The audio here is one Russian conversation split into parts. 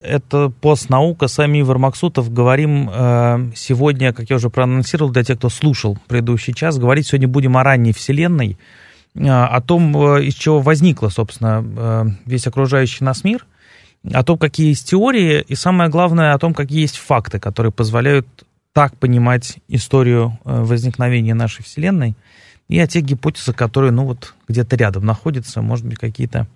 Это постнаука. Сами Ивар Максутов. Говорим э, сегодня, как я уже проанонсировал, для тех, кто слушал предыдущий час, говорить сегодня будем о ранней Вселенной, э, о том, э, из чего возникла, собственно, э, весь окружающий нас мир, о том, какие есть теории, и самое главное, о том, какие есть факты, которые позволяют так понимать историю э, возникновения нашей Вселенной, и о тех гипотезах, которые, ну вот, где-то рядом находятся, может быть, какие-то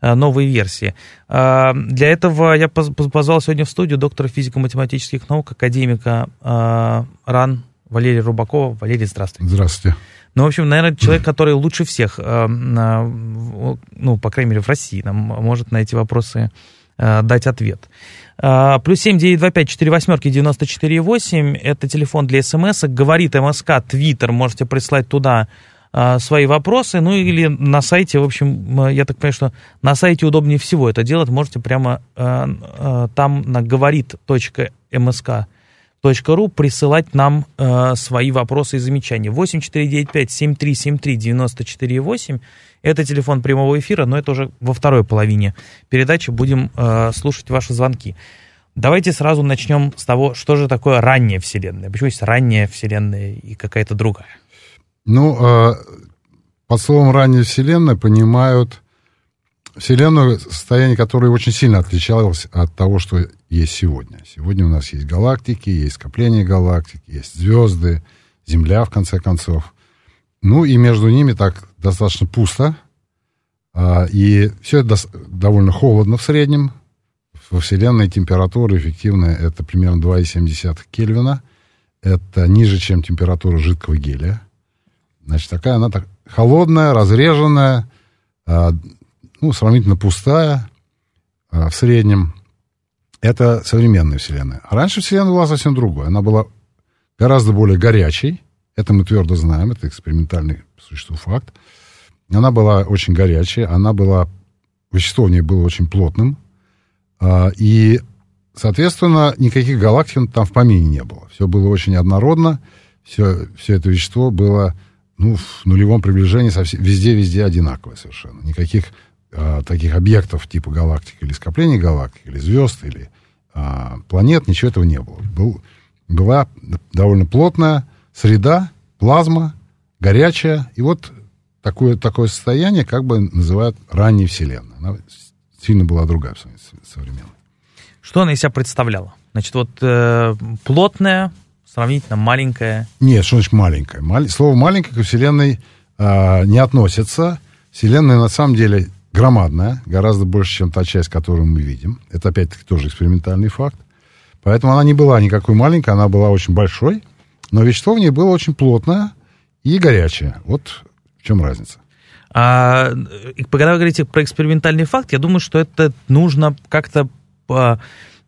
Э, новые версии. А, для этого я позвал сегодня в студию доктора физико-математических наук, академика а, РАН Валерия Рубакова. Валерий, здравствуйте. Здравствуйте. Ну, в общем, наверное, человек, который лучше всех, э, ну, по крайней мере, в России, нам может на эти вопросы э, дать ответ. А, плюс семь девять два пять четыре восьмерки девяносто четыре восемь. Это телефон для смс. Говорит МСК, Твиттер. Можете прислать туда а, свои вопросы, ну или на сайте, в общем, я так понимаю, что на сайте удобнее всего это делать, можете прямо э, э, там на говорит.мск.ру присылать нам э, свои вопросы и замечания. 8495-7373-94-8, это телефон прямого эфира, но это уже во второй половине передачи будем слушать ваши звонки. Давайте сразу начнем с того, что же такое ранняя Вселенная, почему есть ранняя Вселенная и какая-то другая. Ну, а, под словом «ранняя Вселенная» понимают Вселенную, состояние которой очень сильно отличалось от того, что есть сегодня. Сегодня у нас есть галактики, есть скопление галактик, есть звезды, Земля, в конце концов. Ну и между ними так достаточно пусто. А, и все это довольно холодно в среднем. Во Вселенной температура эффективная это примерно 2,7 Кельвина. Это ниже, чем температура жидкого гелия. Значит, такая она так холодная, разреженная, а, ну, сравнительно пустая а, в среднем. Это современная Вселенная. Раньше Вселенная была совсем другой. Она была гораздо более горячей. Это мы твердо знаем, это экспериментальный существу факт. Она была очень горячей, она была, вещество в ней было очень плотным. А, и, соответственно, никаких галактик там в помине не было. Все было очень однородно, все, все это вещество было ну, в нулевом приближении везде-везде одинаково совершенно. Никаких э, таких объектов типа галактик или скоплений галактик, или звезд, или э, планет, ничего этого не было. Был, была довольно плотная среда, плазма, горячая, и вот такое, такое состояние как бы называют ранней Вселенной. Она сильно была другая современная Что она из себя представляла? Значит, вот э, плотная сравнительно маленькая... Нет, что значит маленькая? Слово «маленькая» к Вселенной э, не относится. Вселенная на самом деле громадная, гораздо больше, чем та часть, которую мы видим. Это, опять-таки, тоже экспериментальный факт. Поэтому она не была никакой маленькой, она была очень большой, но вещество в ней было очень плотное и горячее. Вот в чем разница. А, когда вы говорите про экспериментальный факт, я думаю, что это нужно как-то а,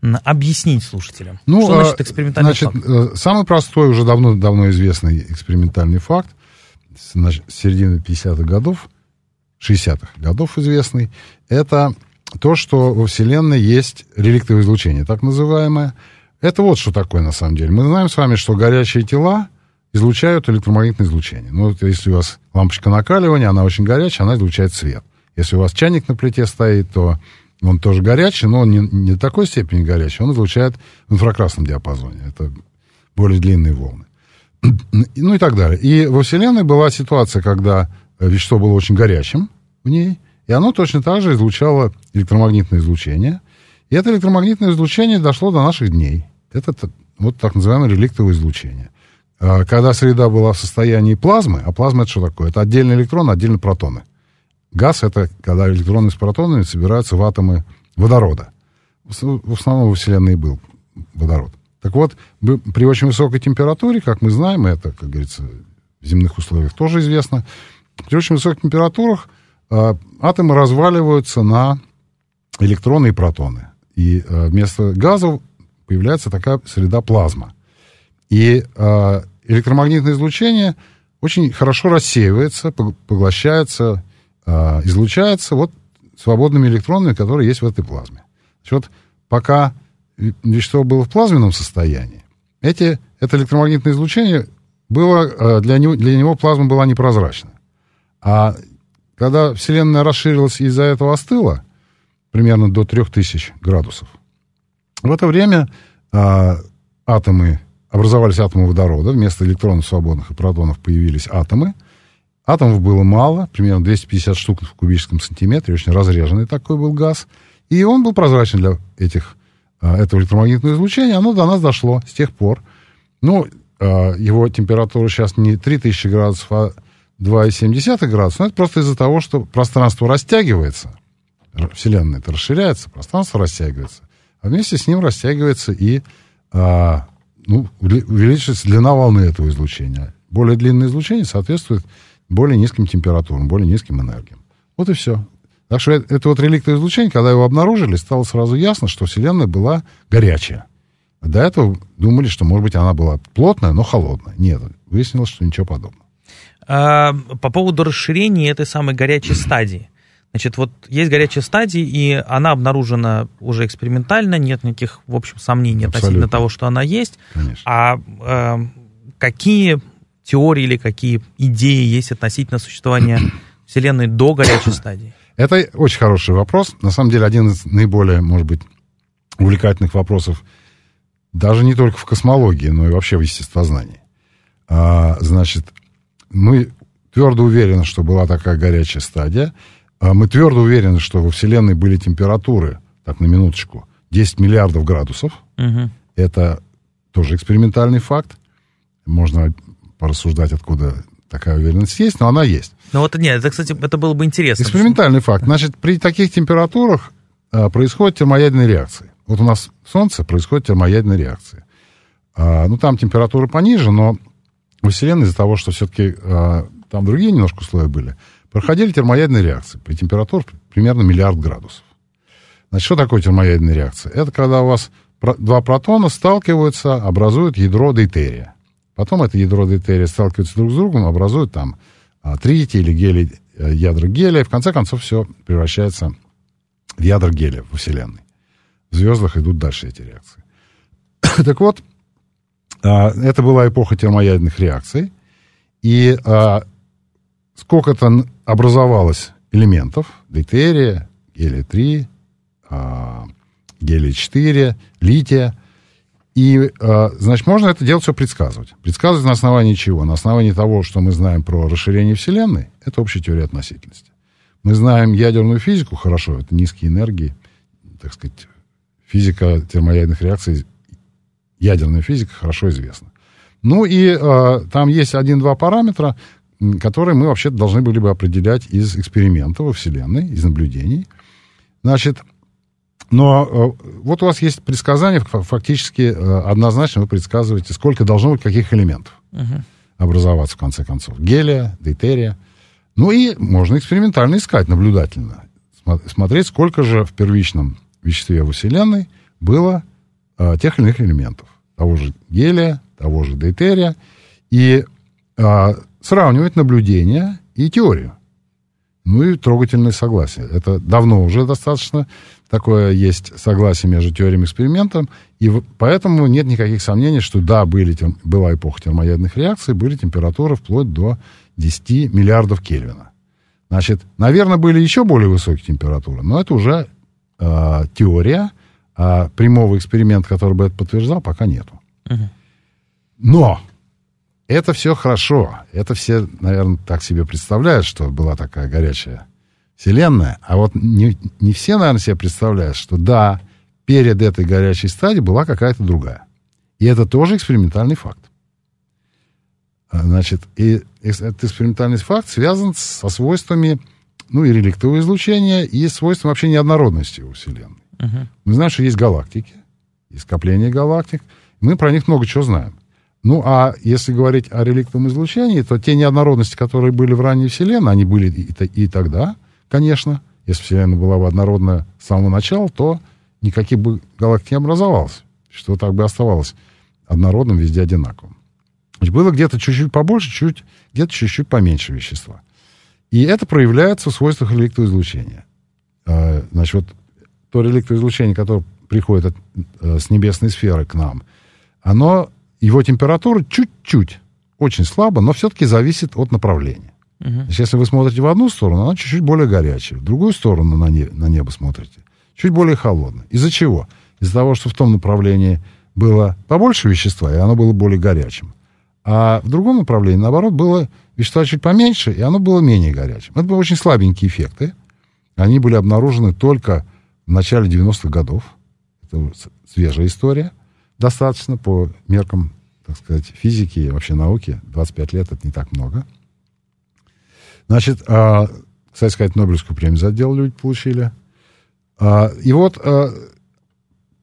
объяснить слушателям? Ну, что а, значит экспериментальный значит, факт? Э, самый простой, уже давно-давно известный экспериментальный факт с середины 50-х годов, 60-х годов известный, это то, что во Вселенной есть реликтовое излучение, так называемое. Это вот что такое на самом деле. Мы знаем с вами, что горячие тела излучают электромагнитное излучение. Ну, если у вас лампочка накаливания, она очень горячая, она излучает свет. Если у вас чайник на плите стоит, то он тоже горячий, но он не, не такой степени горячий. Он излучает в инфракрасном диапазоне. Это более длинные волны. ну и так далее. И во Вселенной была ситуация, когда вещество было очень горячим в ней, и оно точно так же излучало электромагнитное излучение. И это электромагнитное излучение дошло до наших дней. Это вот так называемое реликтовое излучение. А, когда среда была в состоянии плазмы, а плазма это что такое? Это отдельный электрон, отдельно протоны. Газ — это когда электроны с протонами собираются в атомы водорода. В основном во Вселенной был водород. Так вот, при очень высокой температуре, как мы знаем, это, как говорится, в земных условиях тоже известно, при очень высоких температурах э, атомы разваливаются на электроны и протоны. И э, вместо газов появляется такая среда плазма. И э, электромагнитное излучение очень хорошо рассеивается, поглощается э, а, излучается вот свободными электронами, которые есть в этой плазме. Значит, вот пока вещество было в плазменном состоянии, эти, это электромагнитное излучение было, а, для, него, для него плазма была непрозрачна. А когда Вселенная расширилась и из-за этого остыла, примерно до 3000 градусов, в это время а, атомы, образовались атомы водорода, вместо электронов свободных и протонов появились атомы – Атомов было мало, примерно 250 штук в кубическом сантиметре, очень разреженный такой был газ. И он был прозрачен для этих, а, этого электромагнитного излучения. Оно до нас дошло с тех пор. Ну, а, его температура сейчас не 3000 градусов, а 2,7 градуса. Но это просто из-за того, что пространство растягивается. Вселенная это расширяется, пространство растягивается. А вместе с ним растягивается и а, ну, увеличивается длина волны этого излучения. Более длинное излучение соответствует более низким температурам, более низким энергиям. Вот и все. Так что это, это вот реликтовое излучение, когда его обнаружили, стало сразу ясно, что Вселенная была горячая. До этого думали, что, может быть, она была плотная, но холодная. Нет, выяснилось, что ничего подобного. А, по поводу расширения этой самой горячей стадии. Значит, вот есть горячая стадия, и она обнаружена уже экспериментально, нет никаких, в общем, сомнений Абсолютно. относительно того, что она есть. Конечно. А э, какие теории или какие идеи есть относительно существования Вселенной до горячей стадии? Это очень хороший вопрос. На самом деле, один из наиболее, может быть, увлекательных вопросов даже не только в космологии, но и вообще в естествознании. А, значит, мы твердо уверены, что была такая горячая стадия. А мы твердо уверены, что во Вселенной были температуры, так на минуточку, 10 миллиардов градусов. Угу. Это тоже экспериментальный факт. Можно порассуждать, откуда такая уверенность есть, но она есть. Ну вот нет, это, кстати, это было бы интересно. Экспериментальный факт. Значит, при таких температурах э, а, происходят термоядерные реакции. Вот у нас в Солнце происходит термоядерные реакции. А, ну, там температура пониже, но во Вселенной из-за того, что все-таки а, там другие немножко условия были, проходили термоядерные реакции при температуре примерно миллиард градусов. Значит, что такое термоядерная реакция? Это когда у вас два протона сталкиваются, образуют ядро дейтерия. Потом это ядро дейтерия сталкивается друг с другом, образует там а, трити или гели, э, ядра гелия. В конце концов, все превращается в ядра гелия во Вселенной. В звездах идут дальше эти реакции. так вот, а, это была эпоха термоядерных реакций. И а, сколько-то образовалось элементов, дейтерия, гелия-3, гелия-4, лития, и, э, значит, можно это дело все предсказывать. Предсказывать на основании чего? На основании того, что мы знаем про расширение Вселенной, это общая теория относительности. Мы знаем ядерную физику хорошо, это низкие энергии, так сказать, физика термоядерных реакций, ядерная физика хорошо известна. Ну и э, там есть один-два параметра, которые мы вообще должны были бы определять из экспериментов во Вселенной, из наблюдений. Значит, но э, вот у вас есть предсказание, фактически э, однозначно вы предсказываете, сколько должно быть каких элементов образоваться в конце концов. Гелия, дейтерия. Ну и можно экспериментально искать, наблюдательно. Смотреть, сколько же в первичном веществе во Вселенной было э, тех или иных элементов. Того же гелия, того же дейтерия. И э, сравнивать наблюдения и теорию. Ну и трогательное согласие. Это давно уже достаточно такое есть согласие между теорией и экспериментом, и поэтому нет никаких сомнений, что да, были, была эпоха термоядных реакций, были температуры вплоть до 10 миллиардов Кельвина. Значит, наверное, были еще более высокие температуры, но это уже э, теория, а прямого эксперимента, который бы это подтверждал, пока нету. Но это все хорошо. Это все, наверное, так себе представляют, что была такая горячая Вселенная. А вот не, не все, наверное, себе представляют, что да, перед этой горячей стадией была какая-то другая. И это тоже экспериментальный факт. А, значит, и этот экспериментальный факт связан со свойствами, ну, и реликтового излучения, и свойствами вообще неоднородности у Вселенной. Uh-huh. Мы знаем, что есть галактики, есть скопление галактик. Мы про них много чего знаем. Ну, а если говорить о реликтовом излучении, то те неоднородности, которые были в ранней Вселенной, они были и, и тогда, конечно, если Вселенная была бы однородна с самого начала, то никаких бы галактик не образовалось. Что так бы оставалось однородным, везде одинаковым. Значит, было где-то чуть-чуть побольше, чуть, где-то чуть-чуть поменьше вещества. И это проявляется в свойствах электроизлучения. А, значит, вот то электроизлучение, которое приходит от, э, с небесной сферы к нам, оно, его температура чуть-чуть, очень слабо, но все-таки зависит от направления. Угу. Значит, если вы смотрите в одну сторону, она чуть-чуть более горячая. В другую сторону на, не, на небо смотрите. Чуть более холодно. Из-за чего? Из-за того, что в том направлении было побольше вещества, и оно было более горячим. А в другом направлении, наоборот, было вещества чуть поменьше, и оно было менее горячим. Это были очень слабенькие эффекты. Они были обнаружены только в начале 90-х годов. Это свежая история. Достаточно по меркам, так сказать, физики и вообще науки. 25 лет — это не так много. Значит, а, кстати сказать, Нобелевскую премию за отдел люди получили. А, и вот а,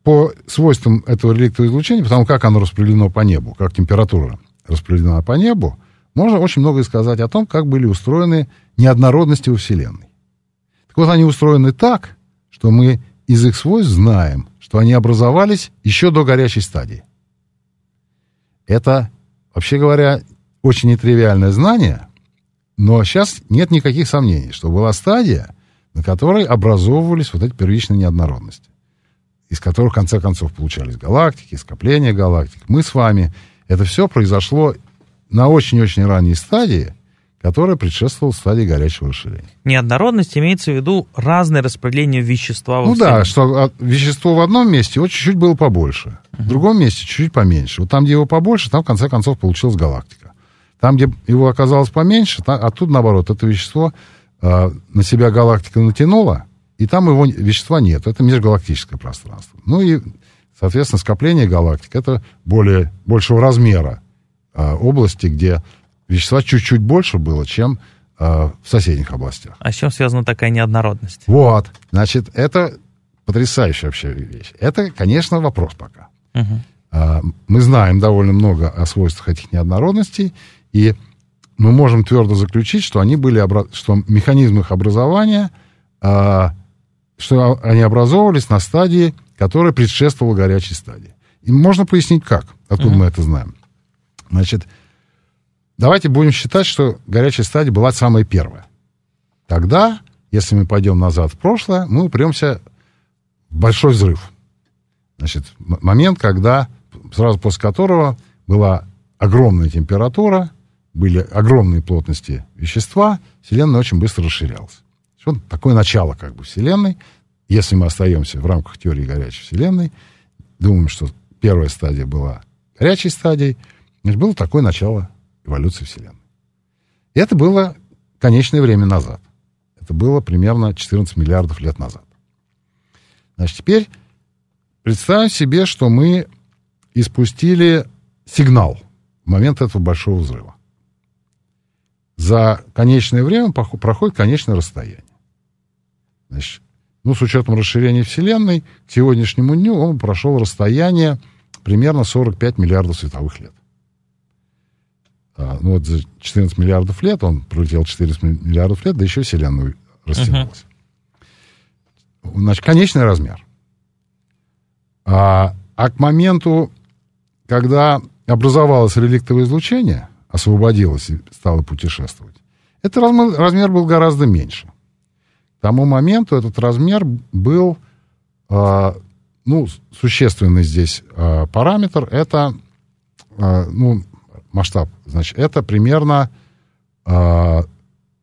по свойствам этого реликтового излучения, потому как оно распределено по небу, как температура распределена по небу, можно очень многое сказать о том, как были устроены неоднородности во Вселенной. Так вот, они устроены так, что мы из их свойств знаем, что они образовались еще до горячей стадии. Это, вообще говоря, очень нетривиальное знание, но сейчас нет никаких сомнений, что была стадия, на которой образовывались вот эти первичные неоднородности, из которых, в конце концов, получались галактики, скопления галактик. Мы с вами. Это все произошло на очень-очень ранней стадии, которая предшествовала стадии горячего расширения. Неоднородность имеется в виду разное распределение вещества во Ну Вселенной. да, что а, вещество в одном месте вот чуть-чуть было побольше, uh-huh. в другом месте чуть-чуть поменьше. Вот там, где его побольше, там, в конце концов, получилась галактика. Там, где его оказалось поменьше, там, оттуда, а наоборот, это вещество э, на себя галактика натянула, и там его вещества нет. Это межгалактическое пространство. Ну и, соответственно, скопление галактик — это более, большего размера э, области, где вещества чуть-чуть больше было, чем э, в соседних областях. А с чем связана такая неоднородность? Вот. Значит, это потрясающая вообще вещь. Это, конечно, вопрос пока. Угу. Э, мы знаем довольно много о свойствах этих неоднородностей, и мы можем твердо заключить, что они были, что механизм их образования, а, что они образовывались на стадии, которая предшествовала горячей стадии. И можно пояснить, как, откуда uh-huh. мы это знаем. Значит, давайте будем считать, что горячая стадия была самая первая. Тогда, если мы пойдем назад в прошлое, мы упремся в большой взрыв. Значит, момент, когда, сразу после которого была огромная температура, были огромные плотности вещества, Вселенная очень быстро расширялась. Вот такое начало как бы Вселенной. Если мы остаемся в рамках теории горячей Вселенной, думаем, что первая стадия была горячей стадией, значит, было такое начало эволюции Вселенной. И это было конечное время назад. Это было примерно 14 миллиардов лет назад. Значит, теперь представим себе, что мы испустили сигнал в момент этого большого взрыва за конечное время проходит конечное расстояние. Значит, ну, с учетом расширения Вселенной, к сегодняшнему дню он прошел расстояние примерно 45 миллиардов световых лет. А, ну, вот за 14 миллиардов лет он пролетел 14 миллиардов лет, да еще Вселенную растянулась. Uh-huh. Значит, конечный размер. А, а к моменту, когда образовалось реликтовое излучение, освободилась и стала путешествовать. Этот размер был гораздо меньше. К тому моменту этот размер был, э, ну, существенный здесь э, параметр, это, э, ну, масштаб, значит, это примерно, э,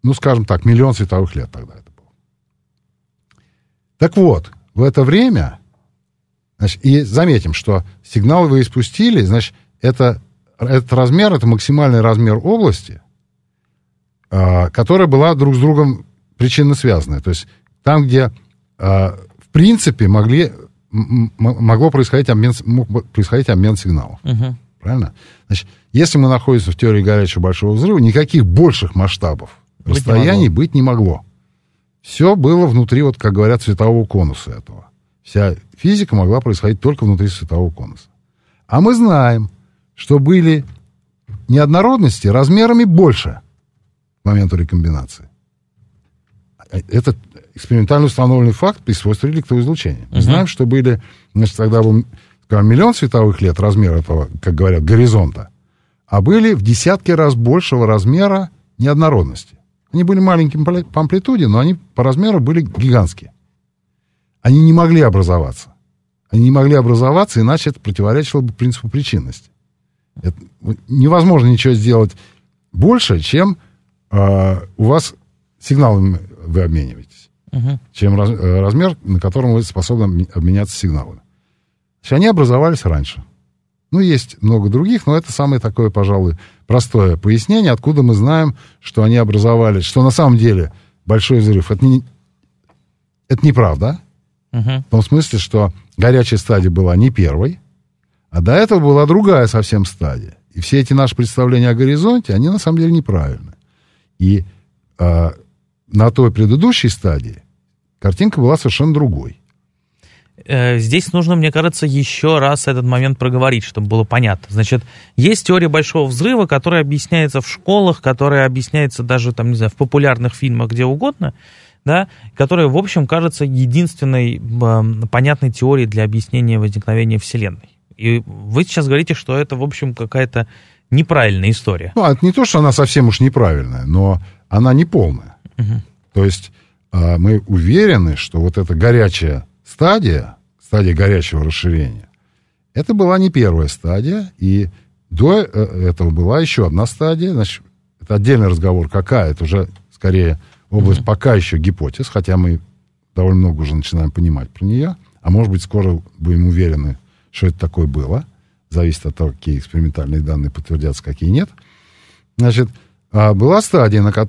ну, скажем так, миллион световых лет тогда это было. Так вот, в это время, значит, и заметим, что сигналы вы испустили, значит, это этот размер — это максимальный размер области, а, которая была друг с другом причинно связана. То есть там, где а, в принципе могли, могло происходить обмен, мог происходить обмен сигналов. Угу. Правильно? Значит, если мы находимся в теории горячего большого взрыва, никаких больших масштабов быть расстояний не быть не могло. Все было внутри, вот, как говорят, светового конуса этого. Вся физика могла происходить только внутри светового конуса. А мы знаем, что были неоднородности размерами больше к моменту рекомбинации. Это экспериментально установленный факт при свойстве реликтового Мы uh-huh. знаем, что были, значит, тогда был скажем, миллион световых лет размер этого, как говорят, горизонта, а были в десятки раз большего размера неоднородности. Они были маленькими по амплитуде, но они по размеру были гигантские. Они не могли образоваться. Они не могли образоваться, иначе это противоречило бы принципу причинности. Это, невозможно ничего сделать больше, чем э, у вас сигналами вы обмениваетесь, угу. чем раз, э, размер, на котором вы способны обменяться сигналами. То они образовались раньше. Ну, есть много других, но это самое такое, пожалуй, простое пояснение, откуда мы знаем, что они образовались, что на самом деле большой взрыв. Это, не, это неправда. Угу. В том смысле, что горячая стадия была не первой, а до этого была другая совсем стадия. И все эти наши представления о горизонте, они на самом деле неправильны. И э, на той предыдущей стадии картинка была совершенно другой. Э, здесь нужно, мне кажется, еще раз этот момент проговорить, чтобы было понятно. Значит, есть теория большого взрыва, которая объясняется в школах, которая объясняется даже, там, не знаю, в популярных фильмах, где угодно, да, которая, в общем, кажется единственной э, понятной теорией для объяснения возникновения Вселенной. И вы сейчас говорите, что это, в общем, какая-то неправильная история. Ну, а это не то, что она совсем уж неправильная, но она не полная. Угу. То есть а, мы уверены, что вот эта горячая стадия, стадия горячего расширения, это была не первая стадия, и до э, этого была еще одна стадия. Значит, это отдельный разговор, какая, это уже скорее область mm пока еще гипотез, хотя мы довольно много уже начинаем понимать про нее, а может быть скоро будем уверены что это такое было. Зависит от того, какие экспериментальные данные подтвердятся, какие нет. Значит, а, была стадия, на ко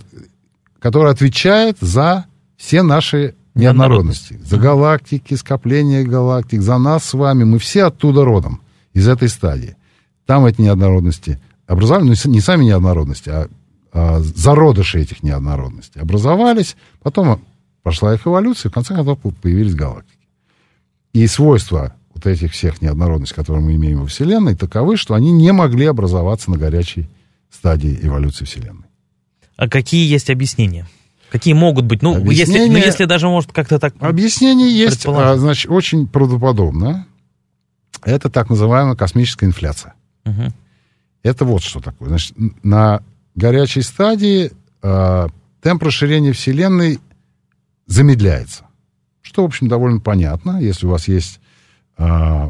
которая отвечает за все наши неоднородности. За галактики, скопление галактик, за нас с вами. Мы все оттуда родом, из этой стадии. Там эти неоднородности образовали, ну, не сами неоднородности, а, а, зародыши этих неоднородностей образовались. Потом прошла их эволюция, и в конце концов появились галактики. И свойства вот этих всех неоднородностей, которые мы имеем во Вселенной, таковы, что они не могли образоваться на горячей стадии эволюции Вселенной. А какие есть объяснения? Какие могут быть? Ну, объяснение, если, ну если даже может как-то так... Объяснение есть, а, значит, очень правдоподобно. Это так называемая космическая инфляция. Угу. Это вот что такое. Значит, на горячей стадии э, темп расширения Вселенной замедляется. Что, в общем, довольно понятно. Если у вас есть э,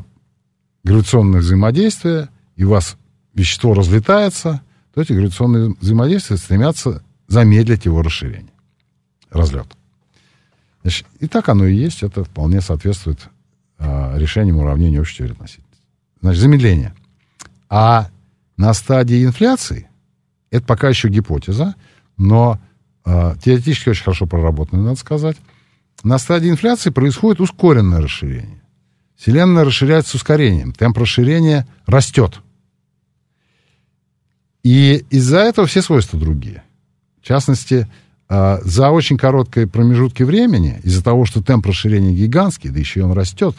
гравитационное взаимодействие, и у вас вещество разлетается, то эти гравитационные взаимодействия стремятся замедлить его расширение, разлет. Значит, и так оно и есть, это вполне соответствует э, решениям уравнения общей теории относительности. Значит, замедление. А на стадии инфляции, это пока еще гипотеза, но э, теоретически очень хорошо проработано, надо сказать, на стадии инфляции происходит ускоренное расширение. Вселенная расширяется с ускорением. Темп расширения растет. И из-за этого все свойства другие. В частности, а, за очень короткие промежутки времени, из-за того, что темп расширения гигантский, да еще и он растет,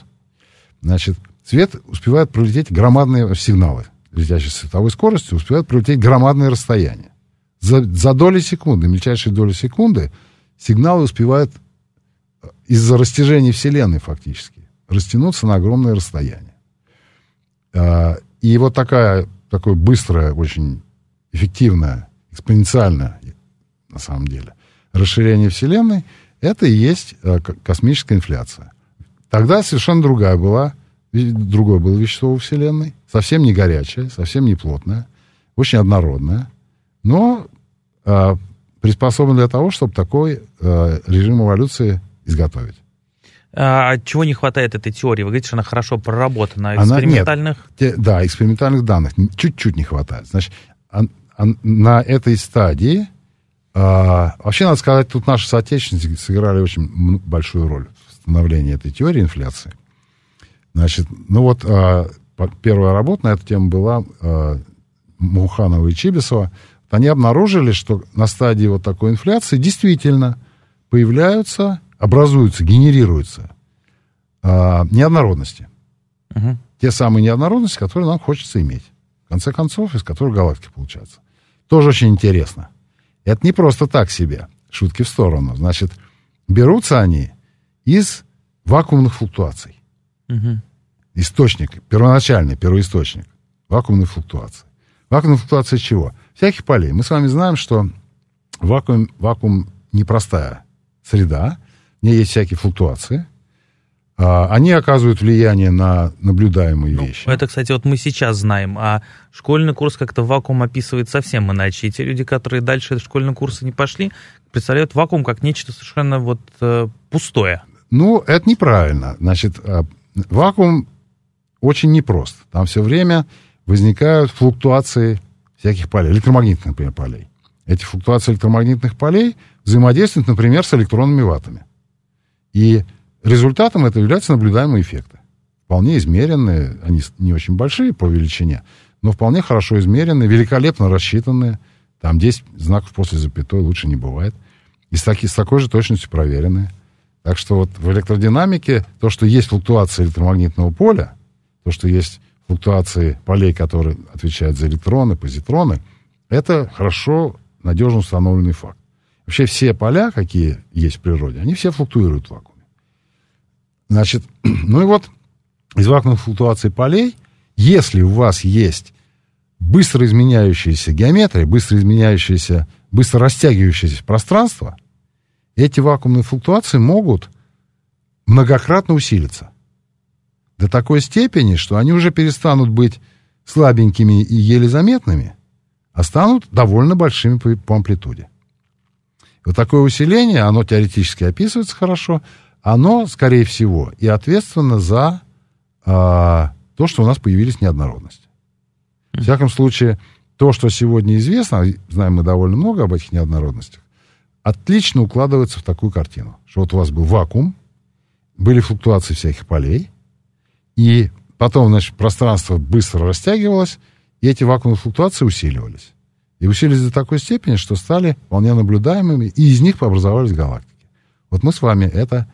значит, свет успевает пролететь громадные сигналы, летящие световой скоростью, успевает пролететь громадные расстояния. За, за доли секунды, мельчайшие доли секунды, сигналы успевают а, из-за растяжения Вселенной фактически растянуться на огромное расстояние. А, и вот такая, такое быстрое, очень эффективное, экспоненциальное, на самом деле, расширение Вселенной, это и есть э, космическая инфляция. Тогда совершенно другая была, другое было вещество у Вселенной, совсем не горячее, совсем не плотное, очень однородное, но э, приспособлен для того, чтобы такой э, режим эволюции изготовить. А, чего не хватает этой теории? Вы говорите, что она хорошо проработана. Экспериментальных? Она, нет, да, экспериментальных данных чуть-чуть не хватает. Значит, он, он, на этой стадии... А, вообще, надо сказать, тут наши соотечественники сыграли очень большую роль в становлении этой теории инфляции. Значит, ну вот а, первая работа на эту тему была а, Муханова и Чибисова. Они обнаружили, что на стадии вот такой инфляции действительно появляются образуются, генерируются э, неоднородности. Угу. Те самые неоднородности, которые нам хочется иметь. В конце концов, из которых галактики получаются. Тоже очень интересно. Это не просто так себе. Шутки в сторону. Значит, берутся они из вакуумных флуктуаций. Угу. Источник, первоначальный, первоисточник. вакуумных флуктуаций Вакуумные флуктуации чего? Всяких полей. Мы с вами знаем, что вакуум, вакуум непростая среда, у не есть всякие флуктуации. А, они оказывают влияние на наблюдаемые ну, вещи. Это, кстати, вот мы сейчас знаем, а школьный курс как-то вакуум описывает совсем иначе. И те люди, которые дальше школьного курса не пошли, представляют вакуум как нечто совершенно вот э, пустое. Ну, это неправильно. Значит, а, вакуум очень непрост. Там все время возникают флуктуации всяких полей, электромагнитных, например, полей. Эти флуктуации электромагнитных полей взаимодействуют, например, с электронными ватами. И результатом это являются наблюдаемые эффекты. Вполне измеренные, они не очень большие по величине, но вполне хорошо измеренные, великолепно рассчитанные. Там 10 знаков после запятой лучше не бывает. И с, таки, с такой же точностью проверенные. Так что вот в электродинамике то, что есть флуктуация электромагнитного поля, то, что есть флуктуации полей, которые отвечают за электроны, позитроны, это хорошо, надежно установленный факт. Вообще все поля, какие есть в природе, они все флуктуируют в вакууме. Значит, ну и вот из вакуумных флуктуаций полей, если у вас есть быстро изменяющаяся геометрия, быстро изменяющаяся, быстро растягивающееся пространство, эти вакуумные флуктуации могут многократно усилиться. До такой степени, что они уже перестанут быть слабенькими и еле заметными, а станут довольно большими по, по амплитуде. Вот такое усиление, оно теоретически описывается хорошо, оно, скорее всего, и ответственно за э, то, что у нас появились неоднородности. В всяком случае, то, что сегодня известно, а, знаем мы довольно много об этих неоднородностях, отлично укладывается в такую картину, что вот у вас был вакуум, были флуктуации всяких полей, и потом, значит, пространство быстро растягивалось, и эти вакуумные флуктуации усиливались. И усилились до такой степени, что стали вполне наблюдаемыми, и из них образовались галактики. Вот мы с вами это,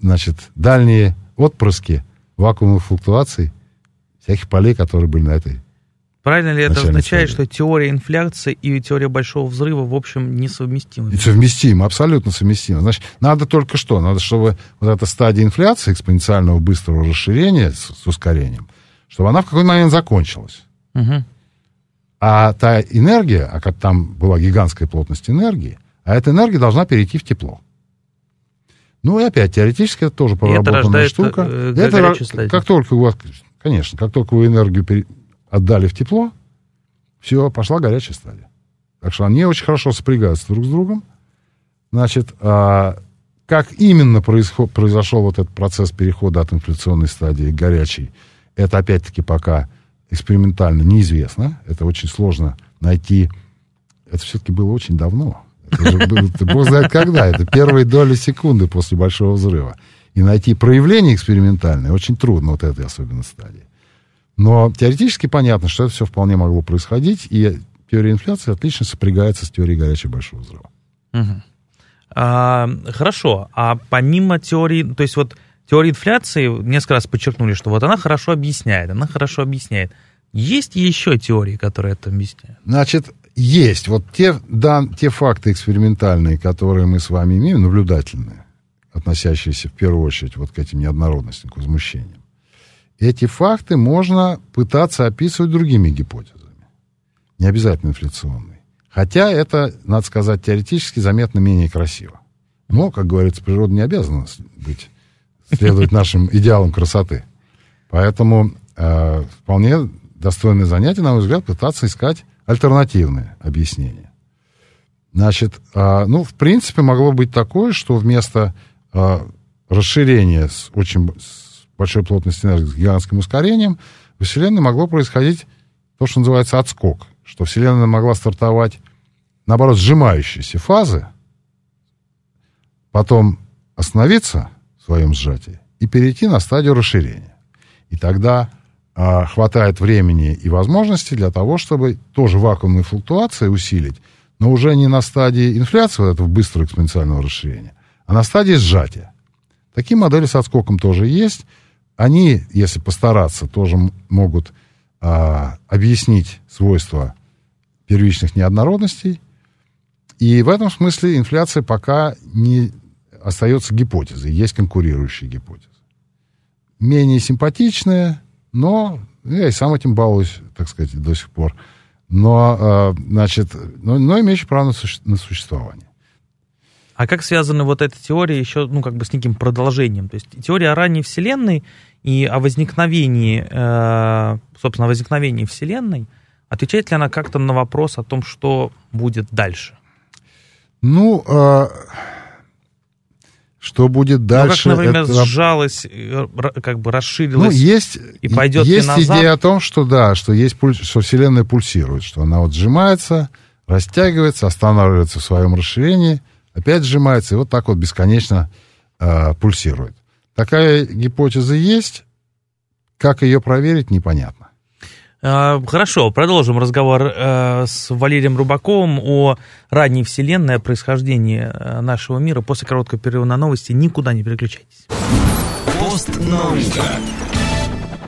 значит, дальние отпрыски вакуумных флуктуаций всяких полей, которые были на этой Правильно ли это означает, стадии. что теория инфляции и теория большого взрыва, в общем, несовместимы? И абсолютно совместимы. Значит, надо только что, надо, чтобы вот эта стадия инфляции, экспоненциального быстрого расширения с, с ускорением, чтобы она в какой-то момент закончилась. Угу. А та энергия, а как там была гигантская плотность энергии, а эта энергия должна перейти в тепло. Ну и опять, теоретически это тоже проработанная штука. Э, это, стадию. как только у вас, конечно, как только вы энергию пере... отдали в тепло, все, пошла горячая стадия. Так что они очень хорошо сопрягаются друг с другом. Значит, а как именно происход... произошел вот этот процесс перехода от инфляционной стадии к горячей, это опять-таки пока экспериментально, неизвестно. Это очень сложно найти. Это все-таки было очень давно. Это же было, бог знает когда. Это первые доли секунды после Большого взрыва. И найти проявление экспериментальное очень трудно вот этой особенно стадии. Но теоретически понятно, что это все вполне могло происходить, и теория инфляции отлично сопрягается с теорией горячего большого взрыва. Угу. А, хорошо. А помимо теории, то есть вот теория инфляции, несколько раз подчеркнули, что вот она хорошо объясняет, она хорошо объясняет. Есть еще теории, которые это объясняют? Значит, есть. Вот те, да, те факты экспериментальные, которые мы с вами имеем, наблюдательные, относящиеся в первую очередь вот к этим неоднородностям, к возмущениям, эти факты можно пытаться описывать другими гипотезами. Не обязательно инфляционной. Хотя это, надо сказать, теоретически заметно менее красиво. Но, как говорится, природа не обязана быть следует нашим идеалам красоты. Поэтому э, вполне достойное занятие, на мой взгляд, пытаться искать альтернативные объяснения. Значит, э, ну, в принципе, могло быть такое, что вместо э, расширения с очень с большой плотностью энергии, с гигантским ускорением, во Вселенной могло происходить то, что называется отскок, что Вселенная могла стартовать, наоборот, сжимающиеся фазы, потом остановиться — своем сжатии и перейти на стадию расширения. И тогда а, хватает времени и возможностей для того, чтобы тоже вакуумные флуктуации усилить, но уже не на стадии инфляции, вот этого быстрого экспоненциального расширения, а на стадии сжатия. Такие модели с отскоком тоже есть. Они, если постараться, тоже могут а, объяснить свойства первичных неоднородностей. И в этом смысле инфляция пока не остается гипотеза, есть конкурирующие гипотезы. Менее симпатичная, но я и сам этим балуюсь, так сказать, до сих пор. Но, э, значит, но, но имеющий право на, суще, на существование. А как связана вот эта теория еще, ну, как бы с неким продолжением? То есть теория о ранней Вселенной и о возникновении, э, собственно, о возникновении Вселенной, отвечает ли она как-то на вопрос о том, что будет дальше? Ну, э, что будет ну, а дальше? Но как, например, это... сжалось, э, как бы расширилось ну, есть, и пойдет Есть назад? идея о том, что да, что, есть пуль... что Вселенная пульсирует, что она вот сжимается, растягивается, останавливается в своем расширении, опять сжимается и вот так вот бесконечно э, пульсирует. Такая гипотеза есть, как ее проверить, непонятно. А, хорошо, продолжим разговор э, с Валерием Рубаковым о ранней вселенной, о происхождении э, нашего мира. После короткого перерыва на новости никуда не переключайтесь. Постнаука.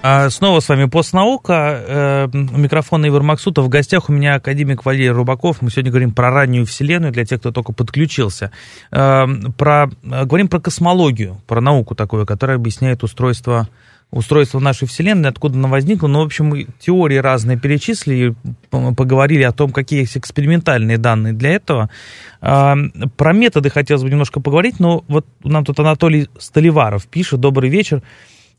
А, снова с вами «Постнаука». Э, у микрофона Игорь Максутов. В гостях у меня академик Валерий Рубаков. Мы сегодня говорим про раннюю вселенную, для тех, кто только подключился. Про, говорим про космологию, про науку такую, которая объясняет устройство устройство нашей Вселенной, откуда она возникла. Ну, в общем, теории разные перечислили, поговорили о том, какие есть экспериментальные данные для этого. А, про методы хотелось бы немножко поговорить, но вот нам тут Анатолий Столиваров пишет «Добрый вечер».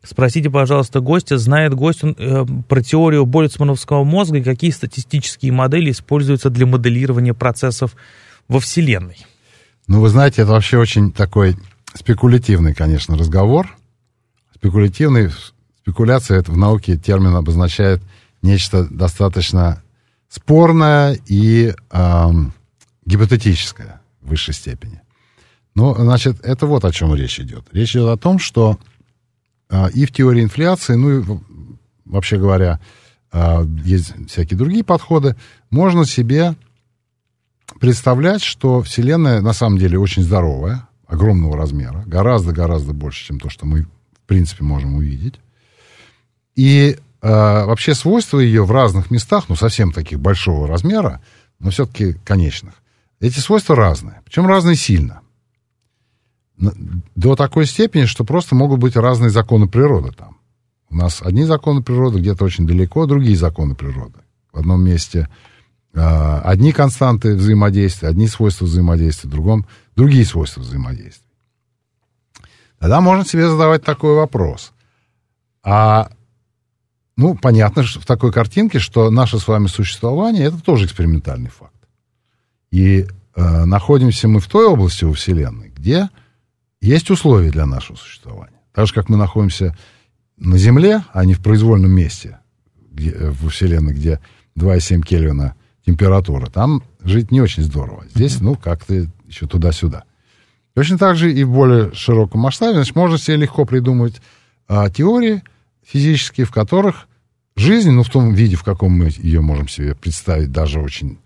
Спросите, пожалуйста, гостя, знает гость он, э, про теорию Больцмановского мозга и какие статистические модели используются для моделирования процессов во Вселенной? Ну, вы знаете, это вообще очень такой спекулятивный, конечно, разговор – спекулятивный, спекуляция это в науке термин обозначает нечто достаточно спорное и эм, гипотетическое в высшей степени. Ну, значит, это вот о чем речь идет. Речь идет о том, что э, и в теории инфляции, ну и вообще говоря, э, есть всякие другие подходы, можно себе представлять, что Вселенная на самом деле очень здоровая, огромного размера, гораздо-гораздо больше, чем то, что мы в принципе, можем увидеть. И э, вообще свойства ее в разных местах, ну, совсем таких большого размера, но все-таки конечных, эти свойства разные. Причем разные сильно. До такой степени, что просто могут быть разные законы природы там. У нас одни законы природы, где-то очень далеко, другие законы природы. В одном месте э, одни константы взаимодействия, одни свойства взаимодействия, в другом другие свойства взаимодействия. Тогда можно себе задавать такой вопрос. А, ну, понятно что в такой картинке, что наше с вами существование — это тоже экспериментальный факт. И э, находимся мы в той области во Вселенной, где есть условия для нашего существования. Так же, как мы находимся на Земле, а не в произвольном месте где, э, во Вселенной, где 2,7 Кельвина температура. Там жить не очень здорово. Здесь, ну, как-то еще туда-сюда. Точно так же и в более широком масштабе, значит, можно себе легко придумать а, теории физические, в которых жизнь, ну, в том виде, в каком мы ее можем себе представить, даже очень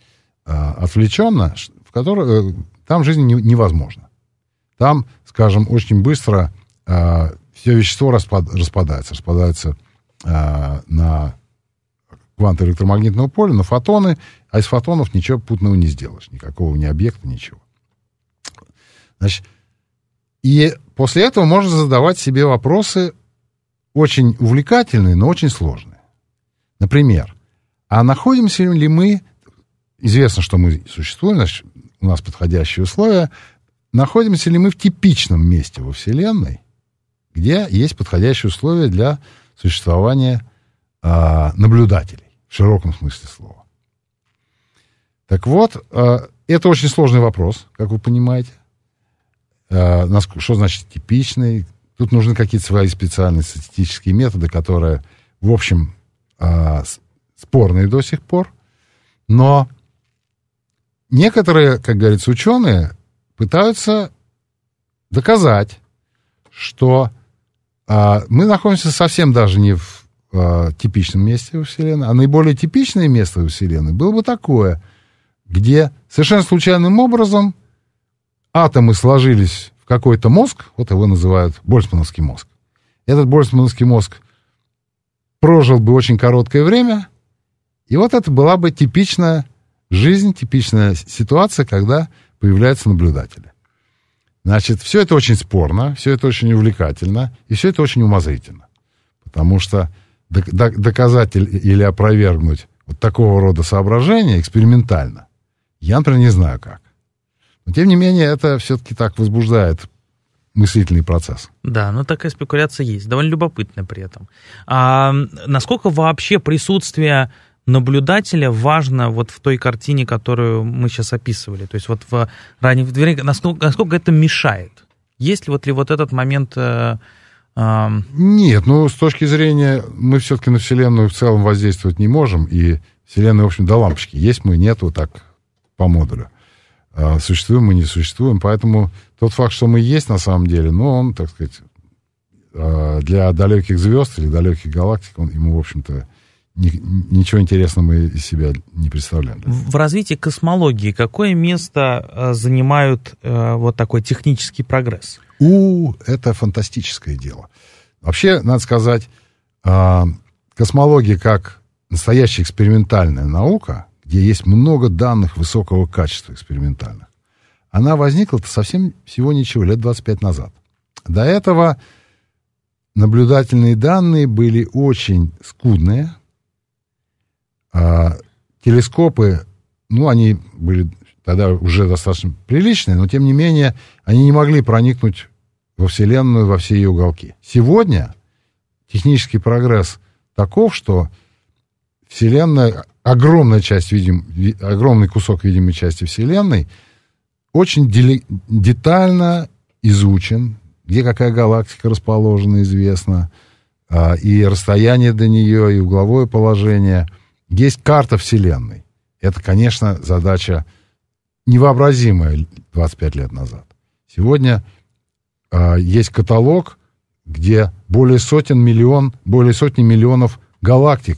а, отвлеченно, в которой, э, там жизнь не, невозможна. Там, скажем, очень быстро а, все вещество распад, распадается. Распадается а, на кванты электромагнитного поля, на фотоны, а из фотонов ничего путного не сделаешь, никакого ни объекта, ничего. Значит, и после этого можно задавать себе вопросы очень увлекательные, но очень сложные. Например, а находимся ли мы, известно, что мы существуем, значит, у нас подходящие условия, находимся ли мы в типичном месте во Вселенной, где есть подходящие условия для существования э, наблюдателей, в широком смысле слова. Так вот, э, это очень сложный вопрос, как вы понимаете э, что значит типичный. Тут нужны какие-то свои специальные статистические методы, которые, в общем, э, спорные до сих пор. Но некоторые, как говорится, ученые пытаются доказать, что э, мы находимся совсем даже не в э, типичном месте во Вселенной, а наиболее типичное место во Вселенной было бы такое, где совершенно случайным образом атомы сложились в какой-то мозг, вот его называют Больцмановский мозг. Этот Больцмановский мозг прожил бы очень короткое время, и вот это была бы типичная жизнь, типичная ситуация, когда появляются наблюдатели. Значит, все это очень спорно, все это очень увлекательно, и все это очень умозрительно. Потому что доказатель или опровергнуть вот такого рода соображения экспериментально, я, например, не знаю как. Но, тем не менее, это все-таки так возбуждает мыслительный процесс. Да, но такая спекуляция есть, довольно любопытная при этом. А насколько вообще присутствие наблюдателя важно вот в той картине, которую мы сейчас описывали? То есть вот в двери, Насколько, насколько это мешает? Есть ли вот, ли вот этот момент... Э, э... Нет, ну, с точки зрения... Мы все-таки на Вселенную в целом воздействовать не можем, и Вселенная, в общем, до лампочки. Есть мы, нет, вот так по модулю. А, существуем мы, не существуем. Поэтому тот факт, что мы есть на самом деле, ну, он, так сказать, а, для далеких звезд или далеких галактик, он ему, в общем-то, ничего интересного мы из себя не представляем. В развитии космологии какое место а, занимают вот такой технический прогресс? У, это фантастическое дело. Вообще, надо сказать, космология как настоящая экспериментальная наука, где есть много данных высокого качества экспериментальных. Она возникла-то совсем всего ничего, лет 25 назад. До этого наблюдательные данные были очень скудные. А телескопы, ну, они были тогда уже достаточно приличные, но, тем не менее, они не могли проникнуть во Вселенную, во все ее уголки. Сегодня технический прогресс таков, что Вселенная огромная часть, видим, огромный кусок видимой части Вселенной очень дели, детально изучен, где какая галактика расположена, известно, а, и расстояние до нее, и угловое положение. Есть карта Вселенной. Это, конечно, задача невообразимая 25 лет назад. Сегодня а, есть каталог, где более сотен миллион, более сотни миллионов галактик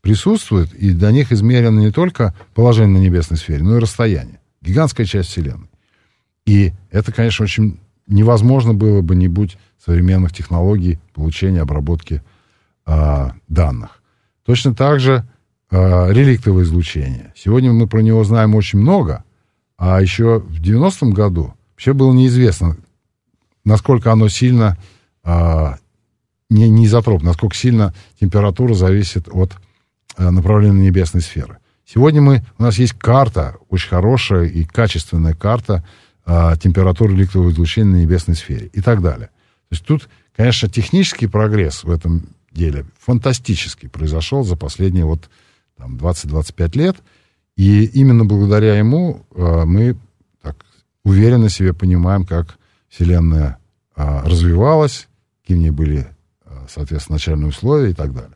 присутствуют и до них измерено не только положение на небесной сфере, но и расстояние. Гигантская часть Вселенной. И это, конечно, очень невозможно было бы не будь современных технологий получения, обработки э, данных. Точно так же э, реликтовое излучение. Сегодня мы про него знаем очень много, а еще в 90-м году вообще было неизвестно, насколько оно сильно, э, не, не изотроп, насколько сильно температура зависит от Э, направлены на небесные сферы. Сегодня мы, у нас есть карта, очень хорошая и качественная карта э, температуры ликтового излучения на небесной сфере и так далее. То есть тут, конечно, технический прогресс в этом деле фантастический произошел за последние вот там 20-25 лет. И именно благодаря ему э, мы так уверенно себе понимаем, как Вселенная э, развивалась, какими были, э, соответственно, начальные условия и так далее.